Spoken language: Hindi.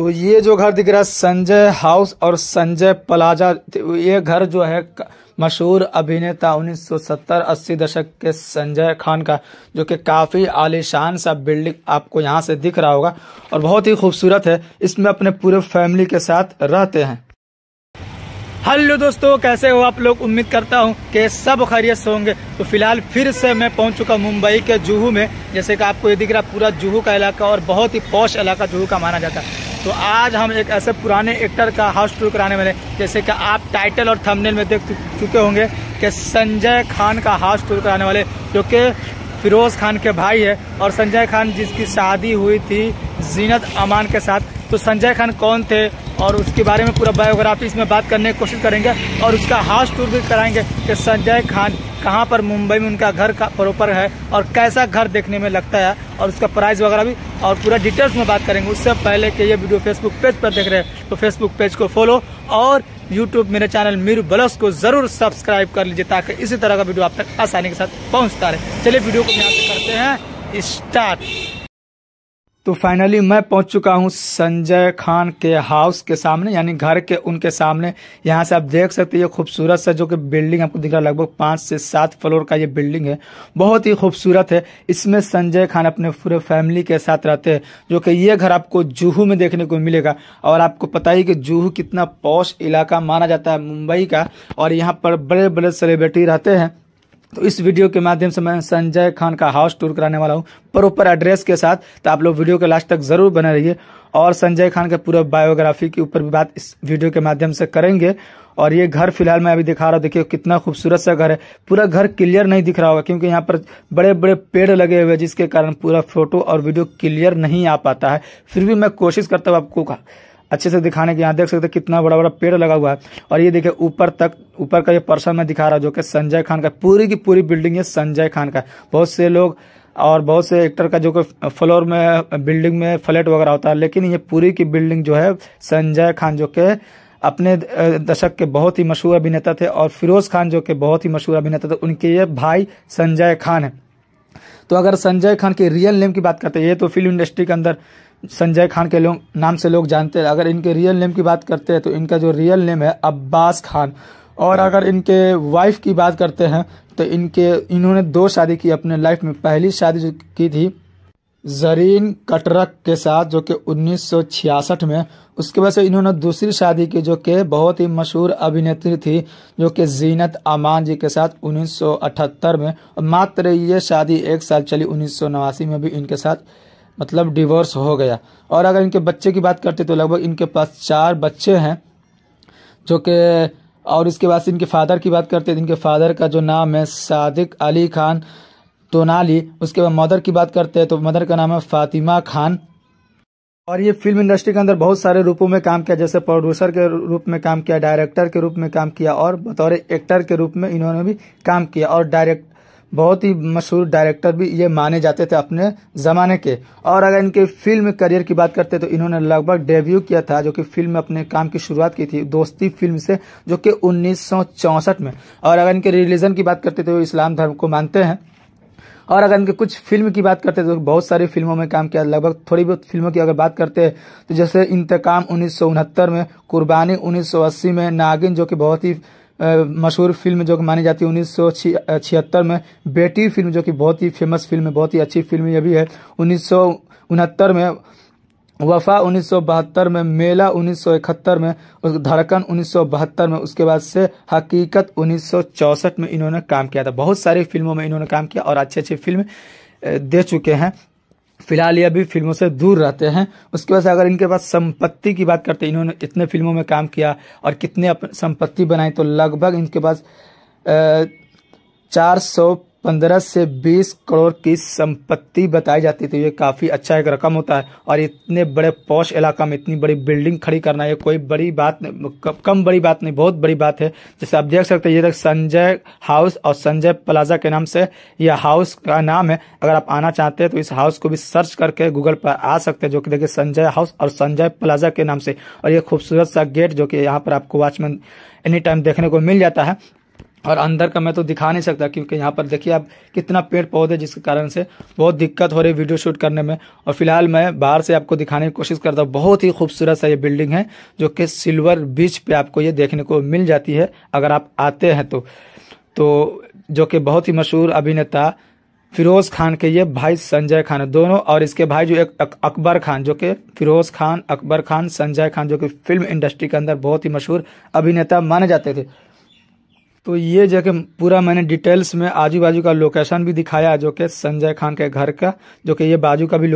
तो ये जो घर दिख रहा है संजय हाउस और संजय प्लाजा ये घर जो है मशहूर अभिनेता 1970 अस्सी दशक के संजय खान का जो कि काफ़ी आलिशान सा बिल्डिंग आपको यहाँ से दिख रहा होगा और बहुत ही खूबसूरत है इसमें अपने पूरे फैमिली के साथ रहते हैं हेलो दोस्तों कैसे हो आप लोग उम्मीद करता हूँ कि सब खैरियत से होंगे तो फिलहाल फिर से मैं पहुंच चुका मुंबई के जुहू में जैसे कि आपको ये दिख रहा पूरा जुहू का इलाका और बहुत ही पौष इलाका जुहू का माना जाता है तो आज हम एक ऐसे पुराने एक्टर का हाउस टूर कराने वाले जैसे कि आप टाइटल और थंबनेल में देख चुके होंगे कि संजय खान का हाउस टूर कराने वाले जो कि फिरोज़ खान के भाई है और संजय खान जिसकी शादी हुई थी जीनत अमान के साथ तो संजय खान कौन थे और उसके बारे में पूरा बायोग्राफी इसमें बात करने की कोशिश करेंगे और उसका हाउस टूर भी कराएंगे कि संजय खान कहाँ पर मुंबई में उनका घर का प्रॉपर है और कैसा घर देखने में लगता है और उसका प्राइस वगैरह भी और पूरा डिटेल्स में बात करेंगे उससे पहले कि ये वीडियो फेसबुक पेज पर देख रहे हैं तो फेसबुक पेज को फॉलो और यूट्यूब मेरे चैनल मीरू ब्लस को जरूर सब्सक्राइब कर लीजिए ताकि इसी तरह का वीडियो आप तक आसानी के साथ पहुँचता रहे चलिए वीडियो को यहाँ से करते हैं स्टार्ट तो फाइनली मैं पहुंच चुका हूं संजय खान के हाउस के सामने यानी घर के उनके सामने यहां से आप देख सकते हैं खूबसूरत सा जो कि बिल्डिंग आपको दिख रहा है लगभग पांच से सात फ्लोर का ये बिल्डिंग है बहुत ही खूबसूरत है इसमें संजय खान अपने पूरे फैमिली के साथ रहते हैं जो कि ये घर आपको जूहू में देखने को मिलेगा और आपको पता ही कि जूहू कितना पौश इलाका माना जाता है मुंबई का और यहाँ पर बड़े बड़े सेलिब्रिटी रहते हैं तो इस वीडियो के माध्यम से मैं संजय खान का हाउस टूर कराने वाला हूँ प्रॉपर एड्रेस के साथ तो आप लोग वीडियो के लास्ट तक जरूर बने रहिए और संजय खान के पूरा बायोग्राफी के ऊपर भी बात इस वीडियो के माध्यम से करेंगे और ये घर फिलहाल मैं अभी दिखा रहा हूँ देखिए कितना खूबसूरत सा घर है पूरा घर क्लियर नहीं दिख रहा होगा क्योंकि यहाँ पर बड़े बड़े पेड़ लगे हुए जिसके कारण पूरा फोटो और वीडियो क्लियर नहीं आ पाता है फिर भी मैं कोशिश करता हूँ आपको अच्छे से दिखाने के यहाँ देख सकते हैं कितना बड़ा बड़ा पेड़ लगा हुआ है और ये देखिए ऊपर तक ऊपर का ये पर्सन मैं दिखा रहा हूँ जो कि संजय खान का पूरी की पूरी बिल्डिंग है संजय खान का बहुत से लोग और बहुत से एक्टर का जो कि फ्लोर में बिल्डिंग में फ्लैट वगैरह होता है लेकिन ये पूरी की बिल्डिंग जो है संजय खान जो के अपने दशक के बहुत ही मशहूर अभिनेता थे और फिरोज खान जो के बहुत ही मशहूर अभिनेता थे उनके ये भाई संजय खान है तो अगर संजय खान के रियल नेम की बात करते हैं ये तो फिल्म इंडस्ट्री के अंदर संजय खान के लोग नाम से लोग जानते हैं अगर इनके रियल नेम की बात करते हैं तो इनका जो रियल नेम है अब्बास खान और हाँ। अगर इनके वाइफ की बात करते हैं तो इनके इन्होंने दो शादी की अपने लाइफ में पहली शादी जो की थी जरीन कटरक के साथ जो कि 1966 में उसके बाद से इन्होंने दूसरी शादी की जो कि बहुत ही मशहूर अभिनेत्री थी जो कि जीनत अमान जी के साथ 1978 में और मात्र ये शादी एक साल चली उन्नीस में भी इनके साथ मतलब डिवोर्स हो गया और अगर इनके बच्चे की बात करते तो लगभग इनके पास चार बच्चे हैं जो कि और इसके बाद इनके फादर की बात करते हैं इनके फादर का जो नाम है सादिक अली खान तोनाली उसके बाद मदर की बात करते हैं तो मदर का नाम है फातिमा खान और ये फिल्म इंडस्ट्री के अंदर बहुत सारे रूपों में काम किया जैसे प्रोड्यूसर के रूप में काम किया डायरेक्टर के रूप में काम किया और बतौर एक्टर के रूप में इन्होंने भी काम किया और डायरेक्ट बहुत ही मशहूर डायरेक्टर भी ये माने जाते थे अपने ज़माने के और अगर इनके फिल्म करियर की बात करते तो इन्होंने लगभग डेब्यू किया था जो कि फिल्म में अपने काम की शुरुआत की थी दोस्ती फिल्म से जो कि उन्नीस में और अगर इनके रिलीजन की बात करते तो इस्लाम धर्म को मानते हैं और अगर इनके कुछ फिल्म की बात करते तो बहुत सारी फिल्मों में काम किया लगभग थोड़ी बहुत फिल्मों की अगर बात करते हैं तो जैसे इंतकाम उन्नीस में कुर्बानी उन्नीस में नागिन जो कि बहुत ही मशहूर फिल्म जो कि मानी जाती है उन्नीस छिहत्तर में बेटी फिल्म जो कि बहुत ही फेमस फिल्म है बहुत ही अच्छी फिल्म यह भी है उन्नीस में वफा उन्नीस में मेला उन्नीस में धड़कन उन्नीस में उसके बाद से हकीकत उन्नीस में इन्होंने काम किया था बहुत सारी फिल्मों में इन्होंने काम किया और अच्छी अच्छी फिल्म दे चुके हैं फिलहाल ये अभी फिल्मों से दूर रहते हैं उसके बाद अगर इनके पास संपत्ति की बात करते हैं इन्होंने इतने फिल्मों में काम किया और कितने संपत्ति बनाई तो लगभग इनके पास चार सौ पंद्रह से बीस करोड़ की संपत्ति बताई जाती थी तो ये काफ़ी अच्छा एक रकम होता है और इतने बड़े पौश इलाका में इतनी बड़ी बिल्डिंग खड़ी करना ये कोई बड़ी बात नहीं कम बड़ी बात नहीं बहुत बड़ी बात है जैसे आप देख सकते हैं ये तक संजय हाउस और संजय प्लाजा के नाम से यह हाउस का नाम है अगर आप आना चाहते हैं तो इस हाउस को भी सर्च करके गूगल पर आ सकते हैं जो कि देखिए संजय हाउस और संजय प्लाजा के नाम से और ये खूबसूरत सा गेट जो कि यहाँ पर आपको वॉचमैन एनी टाइम देखने को मिल जाता है और अंदर का मैं तो दिखा नहीं सकता क्योंकि यहाँ पर देखिए आप कितना पेड़ पौधे जिसके कारण से बहुत दिक्कत हो रही वीडियो शूट करने में और फिलहाल मैं बाहर से आपको दिखाने की कोशिश करता हूँ बहुत ही खूबसूरत सा ये बिल्डिंग है जो कि सिल्वर बीच पे आपको ये देखने को मिल जाती है अगर आप आते हैं तो, तो जो कि बहुत ही मशहूर अभिनेता फिरोज खान के ये भाई संजय खान है दोनों और इसके भाई जो एक अकबर खान जो कि फिरोज खान अकबर खान संजय खान जो कि फिल्म इंडस्ट्री के अंदर बहुत ही मशहूर अभिनेता माने जाते थे तो ये जगह पूरा मैंने डिटेल्स में आजू बाजू का लोकेशन भी दिखाया जो कि संजय खान के घर का जो कि ये बाजू का भी